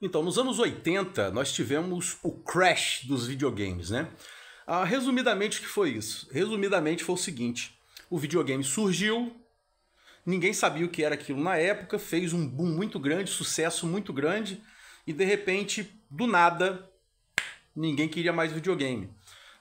Então, nos anos 80, nós tivemos o crash dos videogames, né? Ah, resumidamente, o que foi isso? Resumidamente, foi o seguinte: o videogame surgiu, ninguém sabia o que era aquilo na época, fez um boom muito grande, sucesso muito grande, e de repente, do nada, ninguém queria mais videogame.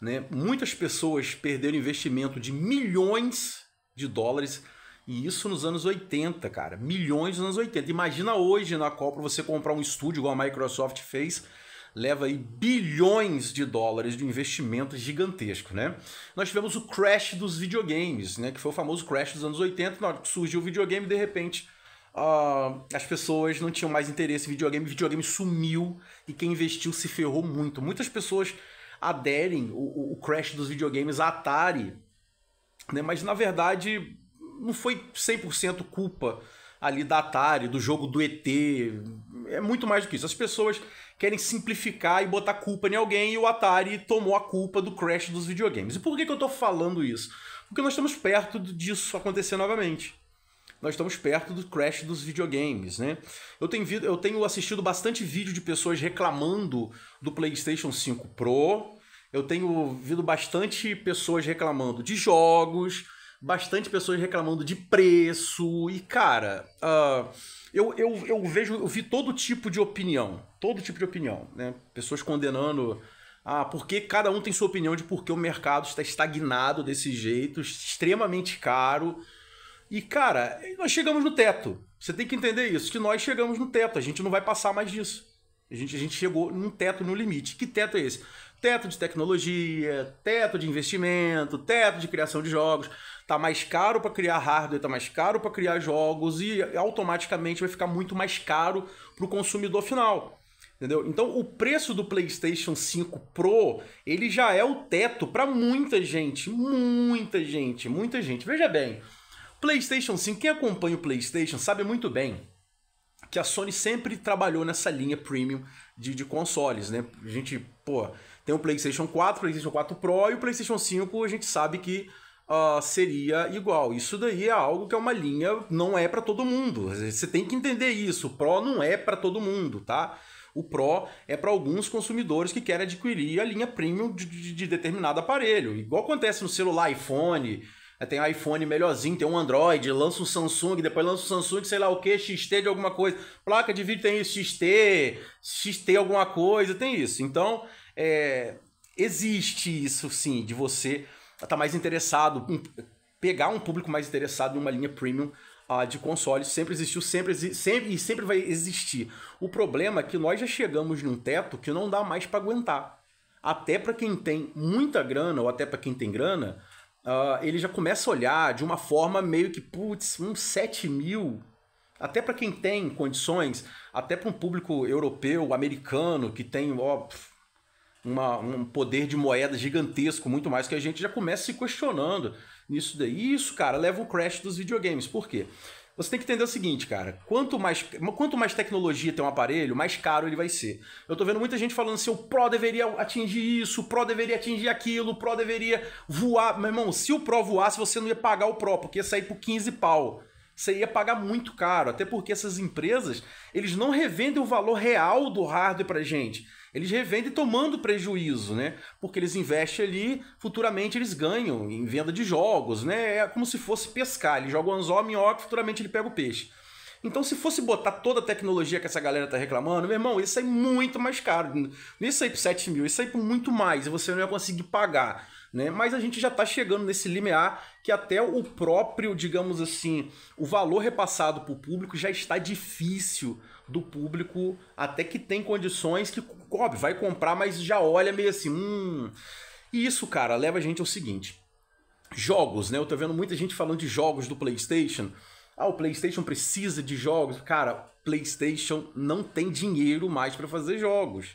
Né? Muitas pessoas perderam investimento de milhões de dólares e isso nos anos 80, cara. Milhões nos anos 80. Imagina hoje na Copa você comprar um estúdio igual a Microsoft fez. Leva aí bilhões de dólares de investimento gigantesco, né? Nós tivemos o crash dos videogames, né? Que foi o famoso crash dos anos 80. Na hora que surgiu o videogame, de repente, uh, as pessoas não tinham mais interesse em videogame. O videogame sumiu e quem investiu se ferrou muito. Muitas pessoas aderem o, o crash dos videogames à Atari, né? Mas, na verdade, não foi 100% culpa ali da Atari, do jogo do ET. É muito mais do que isso. As pessoas querem simplificar e botar culpa em alguém e o Atari tomou a culpa do crash dos videogames. E por que, que eu estou falando isso? Porque nós estamos perto disso acontecer novamente nós estamos perto do crash dos videogames, né? Eu tenho, eu tenho assistido bastante vídeo de pessoas reclamando do PlayStation 5 Pro. Eu tenho ouvido bastante pessoas reclamando de jogos, bastante pessoas reclamando de preço. E, cara, uh, eu, eu, eu vejo, eu vi todo tipo de opinião. Todo tipo de opinião, né? Pessoas condenando. Ah, porque cada um tem sua opinião de por que o mercado está estagnado desse jeito, extremamente caro. E, cara, nós chegamos no teto. Você tem que entender isso, que nós chegamos no teto, a gente não vai passar mais disso. A gente, a gente chegou num teto no limite. Que teto é esse? Teto de tecnologia, teto de investimento, teto de criação de jogos. Tá mais caro para criar hardware, tá mais caro para criar jogos e automaticamente vai ficar muito mais caro para o consumidor final. Entendeu? Então, o preço do PlayStation 5 Pro, ele já é o teto para muita gente, muita gente, muita gente. Veja bem, PlayStation 5, quem acompanha o PlayStation sabe muito bem que a Sony sempre trabalhou nessa linha premium de, de consoles, né? A gente, pô, tem o PlayStation 4, PlayStation 4 Pro e o PlayStation 5 a gente sabe que uh, seria igual. Isso daí é algo que é uma linha, não é para todo mundo. Você tem que entender isso. O Pro não é para todo mundo, tá? O Pro é para alguns consumidores que querem adquirir a linha premium de, de, de determinado aparelho. Igual acontece no celular iPhone é, tem um iPhone melhorzinho, tem um Android, lança um Samsung, depois lança um Samsung, sei lá o que, XT de alguma coisa. Placa de vídeo tem isso, XT, XT alguma coisa, tem isso. Então, é, existe isso sim, de você estar tá mais interessado, pegar um público mais interessado em uma linha premium ah, de consoles sempre existiu, sempre, sempre e sempre vai existir. O problema é que nós já chegamos num teto que não dá mais para aguentar. Até para quem tem muita grana ou até para quem tem grana, uh, ele já começa a olhar de uma forma meio que, putz, uns um 7 mil. Até para quem tem condições, até para um público europeu, americano, que tem ó, uma, um poder de moeda gigantesco, muito mais que a gente, já começa se questionando nisso daí. E isso, cara, leva o crash dos videogames. Por quê? Você tem que entender o seguinte, cara. Quanto mais, quanto mais tecnologia tem um aparelho, mais caro ele vai ser. Eu tô vendo muita gente falando assim, o Pro deveria atingir isso, o Pro deveria atingir aquilo, o Pro deveria voar. Meu irmão, se o Pro voasse, você não ia pagar o Pro, porque ia sair por 15 pau. Você ia pagar muito caro, até porque essas empresas, eles não revendem o valor real do hardware pra gente eles revendem tomando prejuízo, né? Porque eles investem ali, futuramente eles ganham em venda de jogos, né? É como se fosse pescar. Ele joga o anzol, a minhoca, futuramente ele pega o peixe. Então, se fosse botar toda a tecnologia que essa galera tá reclamando, meu irmão, isso aí é muito mais caro. Não ia sair por 7 mil, isso aí por muito mais, e você não ia conseguir pagar. Né? Mas a gente já está chegando nesse limiar que até o próprio, digamos assim, o valor repassado para o público já está difícil do público, até que tem condições que, óbvio, vai comprar, mas já olha meio assim, hum. E isso, cara, leva a gente ao seguinte: jogos, né? Eu tô vendo muita gente falando de jogos do PlayStation. Ah, o PlayStation precisa de jogos. Cara, PlayStation não tem dinheiro mais para fazer jogos.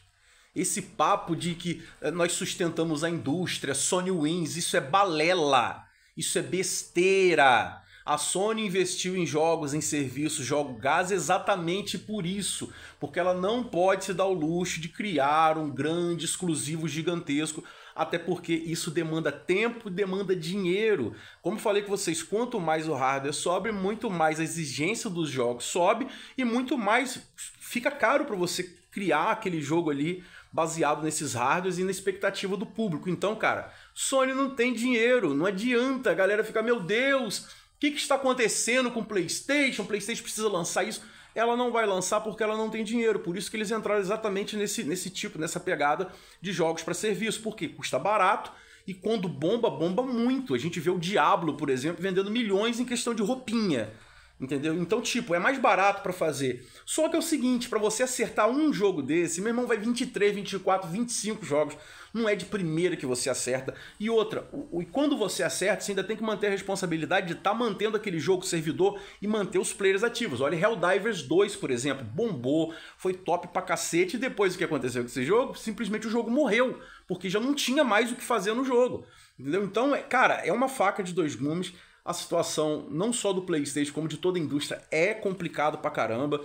Esse papo de que eh, nós sustentamos a indústria, Sony wins, isso é balela. Isso é besteira. A Sony investiu em jogos, em serviços, jogo gás exatamente por isso, porque ela não pode se dar o luxo de criar um grande exclusivo gigantesco até porque isso demanda tempo, demanda dinheiro. Como falei com vocês, quanto mais o hardware sobe, muito mais a exigência dos jogos sobe e muito mais fica caro para você criar aquele jogo ali baseado nesses hardwares e na expectativa do público. Então, cara, Sony não tem dinheiro, não adianta, a galera fica, meu Deus, o que, que está acontecendo com o PlayStation? O PlayStation precisa lançar isso ela não vai lançar porque ela não tem dinheiro. Por isso que eles entraram exatamente nesse, nesse tipo, nessa pegada de jogos para serviço, porque custa barato e quando bomba, bomba muito. A gente vê o Diablo, por exemplo, vendendo milhões em questão de roupinha. Entendeu? Então, tipo, é mais barato para fazer. Só que é o seguinte, para você acertar um jogo desse, meu irmão, vai 23, 24, 25 jogos. Não é de primeira que você acerta. E outra, o, e quando você acerta, você ainda tem que manter a responsabilidade de estar tá mantendo aquele jogo servidor e manter os players ativos. Olha, Helldivers 2, por exemplo, bombou, foi top pra cacete. E depois o que aconteceu com esse jogo? Simplesmente o jogo morreu, porque já não tinha mais o que fazer no jogo. Entendeu? Então, é, cara, é uma faca de dois gumes a situação não só do PlayStation, como de toda a indústria, é complicado pra caramba.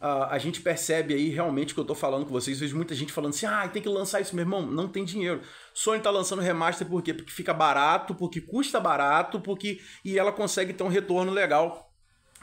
Uh, a gente percebe aí realmente que eu tô falando com vocês. Vejo muita gente falando assim: ah, tem que lançar isso, meu irmão. Não tem dinheiro. Sony tá lançando remaster por quê? Porque fica barato, porque custa barato, porque. E ela consegue ter um retorno legal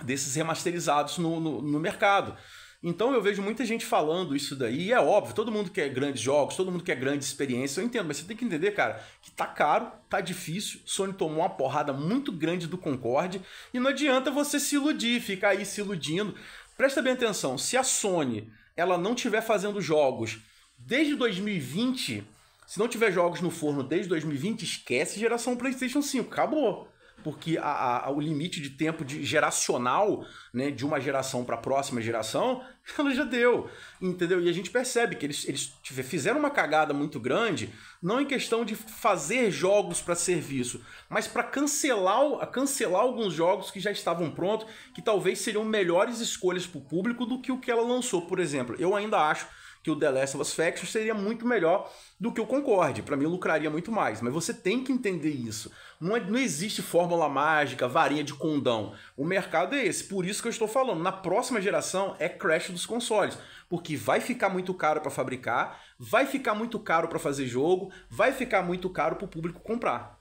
desses remasterizados no, no, no mercado. Então eu vejo muita gente falando isso daí, e é óbvio, todo mundo quer grandes jogos, todo mundo quer grande experiência, eu entendo, mas você tem que entender, cara, que tá caro, tá difícil, Sony tomou uma porrada muito grande do Concorde, e não adianta você se iludir, ficar aí se iludindo. Presta bem atenção, se a Sony ela não tiver fazendo jogos desde 2020, se não tiver jogos no forno desde 2020, esquece geração PlayStation 5, acabou porque a, a, o limite de tempo de, geracional né, de uma geração para a próxima geração ela já deu, entendeu? E a gente percebe que eles, eles fizeram uma cagada muito grande, não em questão de fazer jogos para serviço, mas para cancelar, cancelar alguns jogos que já estavam prontos, que talvez seriam melhores escolhas para o público do que o que ela lançou, por exemplo. Eu ainda acho que o The Last of Us Factions seria muito melhor do que o Concorde. Para mim, lucraria muito mais. Mas você tem que entender isso. Não, é, não existe fórmula mágica, varinha de condão. O mercado é esse. Por isso que eu estou falando. Na próxima geração é crash dos consoles. Porque vai ficar muito caro para fabricar, vai ficar muito caro para fazer jogo, vai ficar muito caro para o público comprar.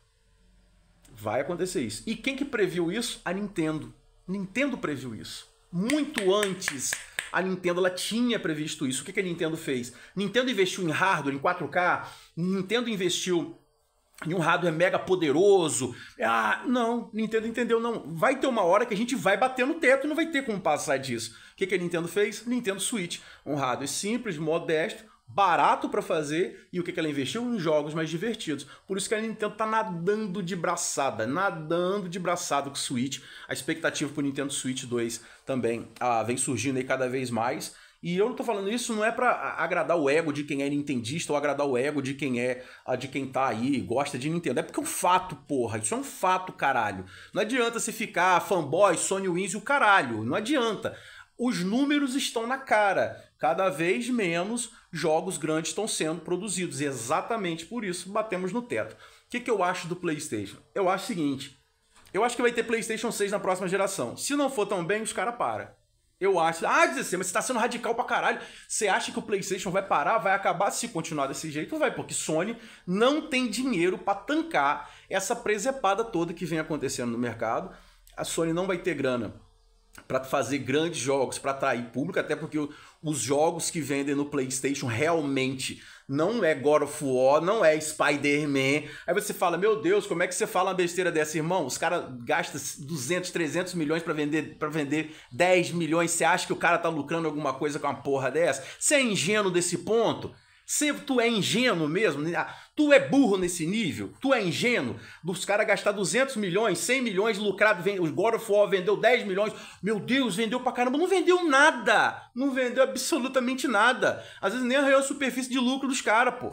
Vai acontecer isso. E quem que previu isso? A Nintendo. Nintendo previu isso. Muito antes a Nintendo ela tinha previsto isso. O que, que a Nintendo fez? Nintendo investiu em hardware, em 4K. Nintendo investiu em um hardware mega poderoso. Ah, não, Nintendo entendeu, não. Vai ter uma hora que a gente vai bater no teto e não vai ter como passar disso. O que, que a Nintendo fez? Nintendo Switch. Um hardware simples, modesto, barato para fazer e o que, que ela investiu em jogos mais divertidos. Por isso que a Nintendo tá nadando de braçada, nadando de braçada com o Switch. A expectativa pro Nintendo Switch 2 também ah, vem surgindo aí cada vez mais. E eu não tô falando isso não é para agradar o ego de quem é nintendista ou agradar o ego de quem é ah, de quem tá aí gosta de Nintendo. É porque é um fato, porra. Isso é um fato, caralho. Não adianta você ficar fanboy, Sony Wins e o caralho. Não adianta. Os números estão na cara. Cada vez menos jogos grandes estão sendo produzidos. E é exatamente por isso batemos no teto. O que, que eu acho do PlayStation? Eu acho o seguinte: eu acho que vai ter PlayStation 6 na próxima geração. Se não for tão bem, os caras param. Eu acho. Ah, dizer, mas você tá sendo radical pra caralho. Você acha que o PlayStation vai parar, vai acabar se continuar desse jeito? Vai, porque Sony não tem dinheiro para tancar essa presepada toda que vem acontecendo no mercado. A Sony não vai ter grana para fazer grandes jogos, para atrair público, até porque os jogos que vendem no PlayStation realmente não é God of War, não é Spider-Man. Aí você fala, meu Deus, como é que você fala uma besteira dessa, irmão? Os caras gastam 200, 300 milhões para vender para vender 10 milhões. Você acha que o cara tá lucrando alguma coisa com uma porra dessa? Você é ingênuo desse ponto? Sempre tu é ingênuo mesmo, né? ah, tu é burro nesse nível, tu é ingênuo. Dos caras gastar 200 milhões, 100 milhões, lucrado, o God of War vendeu 10 milhões. Meu Deus, vendeu pra caramba. Não vendeu nada, não vendeu absolutamente nada. Às vezes nem arranhou a superfície de lucro dos caras, pô.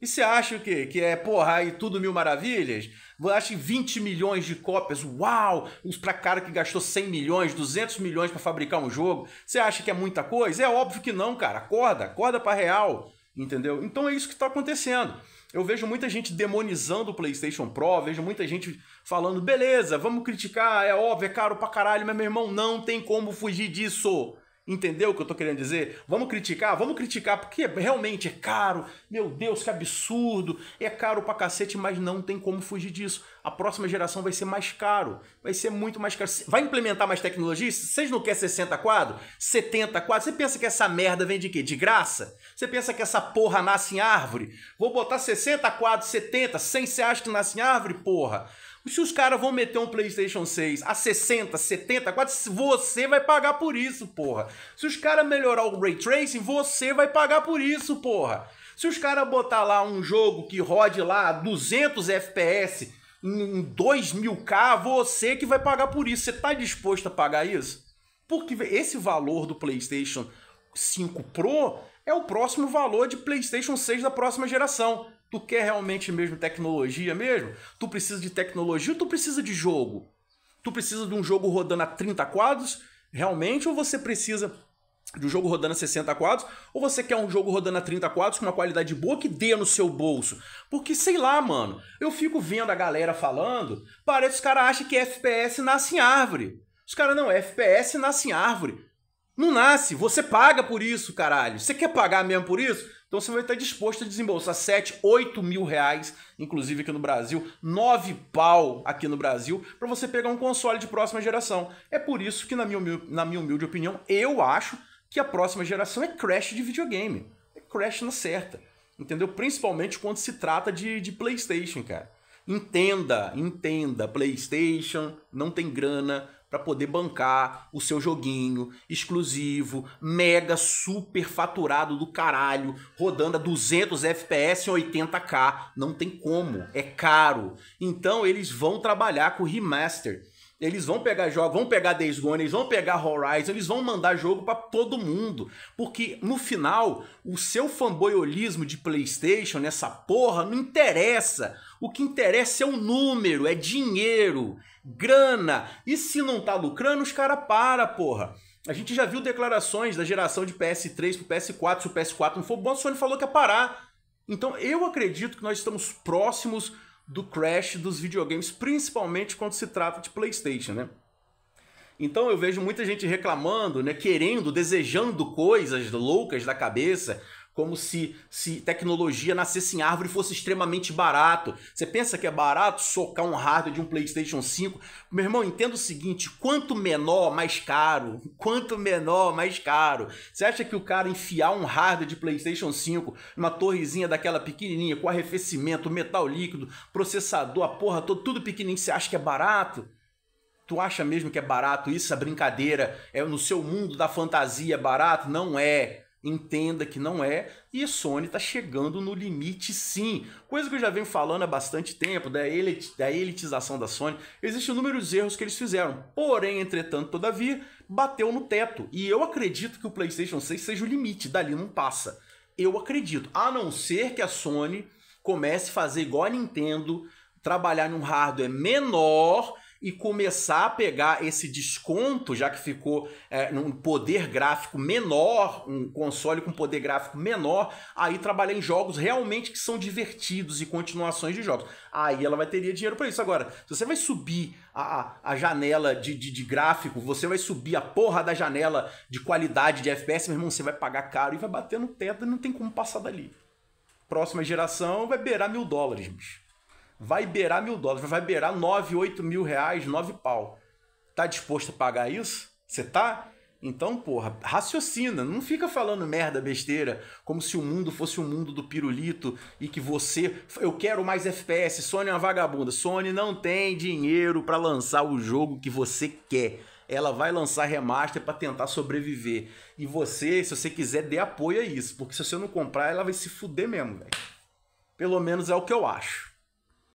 E você acha o quê? Que é, porra, e tudo mil maravilhas? Acho que 20 milhões de cópias, uau! Os pra cara que gastou 100 milhões, 200 milhões para fabricar um jogo. Você acha que é muita coisa? É óbvio que não, cara. Acorda, acorda pra real. Entendeu? Então é isso que está acontecendo. Eu vejo muita gente demonizando o PlayStation Pro, vejo muita gente falando, beleza, vamos criticar, é óbvio, é caro pra caralho, mas meu irmão, não tem como fugir disso. Entendeu o que eu tô querendo dizer? Vamos criticar? Vamos criticar porque realmente é caro. Meu Deus, que absurdo. É caro pra cacete, mas não tem como fugir disso. A próxima geração vai ser mais caro. Vai ser muito mais caro. Vai implementar mais tecnologia? Vocês não querem 60 quadros? 70 quadros? Você pensa que essa merda vem de quê? De graça? Você pensa que essa porra nasce em árvore? Vou botar 60 quadros, 70, 100, você acha que nasce em árvore, porra? Se os caras vão meter um PlayStation 6 a 60, 70, quase você vai pagar por isso, porra. Se os caras melhorar o ray tracing, você vai pagar por isso, porra. Se os caras botar lá um jogo que rode lá 200 FPS em 2000K, você que vai pagar por isso. Você tá disposto a pagar isso? Porque esse valor do PlayStation 5 Pro é o próximo valor de PlayStation 6 da próxima geração. Tu quer realmente mesmo tecnologia mesmo? Tu precisa de tecnologia ou tu precisa de jogo? Tu precisa de um jogo rodando a 30 quadros realmente ou você precisa de um jogo rodando a 60 quadros ou você quer um jogo rodando a 30 quadros com uma qualidade boa que dê no seu bolso? Porque sei lá, mano, eu fico vendo a galera falando, parece que os caras acham que FPS nasce em árvore. Os caras não, FPS nasce em árvore. Não nasce, você paga por isso, caralho. Você quer pagar mesmo por isso? Então você vai estar disposto a desembolsar 7, 8 mil reais, inclusive aqui no Brasil, 9 pau aqui no Brasil, para você pegar um console de próxima geração. É por isso que, na minha, na minha humilde opinião, eu acho que a próxima geração é crash de videogame. É crash na certa. Entendeu? Principalmente quando se trata de, de PlayStation, cara. Entenda, entenda. PlayStation não tem grana para poder bancar o seu joguinho exclusivo, mega super faturado do caralho, rodando a 200 FPS em 80k, não tem como, é caro. Então eles vão trabalhar com remaster eles vão pegar jogos, vão pegar Days Gone, eles vão pegar Horizon, eles vão mandar jogo para todo mundo. Porque no final, o seu fanboyolismo de PlayStation nessa porra não interessa. O que interessa é o número, é dinheiro, grana. E se não tá lucrando, os cara para, porra. A gente já viu declarações da geração de PS3 pro PS4, se o PS4 não for bom, a Sony falou que ia parar. Então eu acredito que nós estamos próximos do crash dos videogames, principalmente quando se trata de PlayStation, né? Então eu vejo muita gente reclamando, né, querendo, desejando coisas loucas da cabeça, como se, se tecnologia nascesse em árvore fosse extremamente barato. Você pensa que é barato socar um hardware de um PlayStation 5? Meu irmão, entenda o seguinte: quanto menor, mais caro. Quanto menor, mais caro. Você acha que o cara enfiar um hardware de PlayStation 5 numa torrezinha daquela pequenininha, com arrefecimento, metal líquido, processador, a porra todo tudo pequenininho, você acha que é barato? Tu acha mesmo que é barato isso, A brincadeira? É no seu mundo da fantasia é barato? Não é. Entenda que não é, e a Sony está chegando no limite sim. Coisa que eu já venho falando há bastante tempo, da, elit da elitização da Sony. Existem inúmeros erros que eles fizeram. Porém, entretanto, todavia, bateu no teto. E eu acredito que o PlayStation 6 seja o limite, dali não passa. Eu acredito. A não ser que a Sony comece a fazer igual a Nintendo, trabalhar num hardware menor e começar a pegar esse desconto, já que ficou é, num poder gráfico menor, um console com poder gráfico menor, aí trabalhar em jogos realmente que são divertidos e continuações de jogos. Aí ela vai teria dinheiro para isso. Agora, se você vai subir a, a janela de, de, de, gráfico, você vai subir a porra da janela de qualidade de FPS, meu irmão, você vai pagar caro e vai bater no teto e não tem como passar dali. Próxima geração vai beirar mil dólares, bicho vai beirar mil dólares, vai beirar nove, oito mil reais, nove pau. Tá disposto a pagar isso? Você tá? Então, porra, raciocina, não fica falando merda, besteira, como se o mundo fosse o mundo do pirulito e que você, eu quero mais FPS, Sony é uma vagabunda. Sony não tem dinheiro para lançar o jogo que você quer. Ela vai lançar remaster para tentar sobreviver. E você, se você quiser, dê apoio a isso, porque se você não comprar, ela vai se fuder mesmo, velho. Pelo menos é o que eu acho.